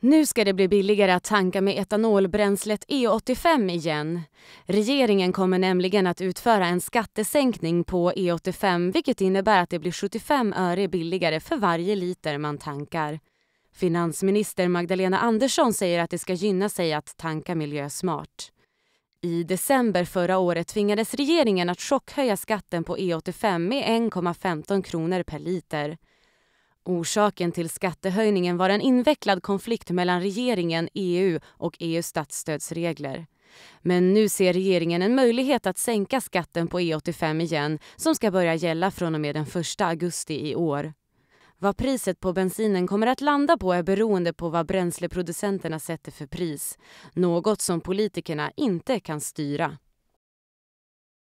Nu ska det bli billigare att tanka med etanolbränslet E85 igen. Regeringen kommer nämligen att utföra en skattesänkning på E85 vilket innebär att det blir 75 öre billigare för varje liter man tankar. Finansminister Magdalena Andersson säger att det ska gynna sig att tanka miljösmart. I december förra året tvingades regeringen att chockhöja skatten på E85 med 1,15 kronor per liter. Orsaken till skattehöjningen var en invecklad konflikt mellan regeringen, EU och EUs statsstödsregler. Men nu ser regeringen en möjlighet att sänka skatten på E85 igen som ska börja gälla från och med den 1 augusti i år. Vad priset på bensinen kommer att landa på är beroende på vad bränsleproducenterna sätter för pris. Något som politikerna inte kan styra.